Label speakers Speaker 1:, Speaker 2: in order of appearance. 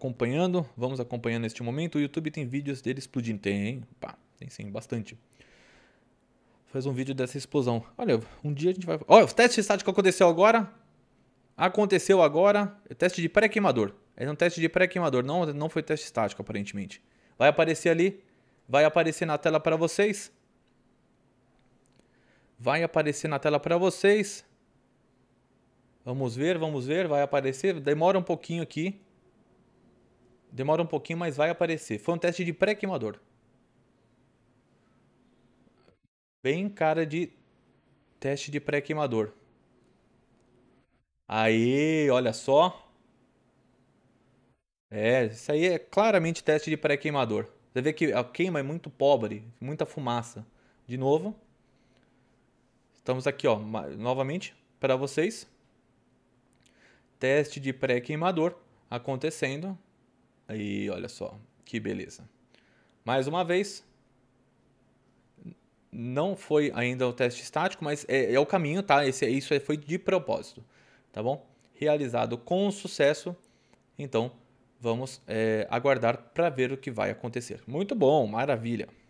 Speaker 1: acompanhando, vamos acompanhando neste momento. O YouTube tem vídeos dele explodindo. Tem, hein? Pá, tem sim, bastante. Faz um vídeo dessa explosão. Olha, um dia a gente vai. Olha, o teste estático aconteceu agora. Aconteceu agora. É teste de pré-queimador. É um teste de pré-queimador. Não, não foi teste estático, aparentemente. Vai aparecer ali. Vai aparecer na tela para vocês. Vai aparecer na tela para vocês. Vamos ver, vamos ver, vai aparecer. Demora um pouquinho aqui. Demora um pouquinho, mas vai aparecer. Foi um teste de pré-queimador. Bem cara de teste de pré-queimador. Aí, olha só. É, isso aí é claramente teste de pré-queimador. Você vê que a queima é muito pobre, muita fumaça. De novo, estamos aqui, ó, novamente para vocês. Teste de pré-queimador acontecendo. E olha só, que beleza. Mais uma vez, não foi ainda o teste estático, mas é, é o caminho, tá? Esse, isso foi de propósito, tá bom? Realizado com sucesso, então vamos é, aguardar para ver o que vai acontecer. Muito bom, maravilha.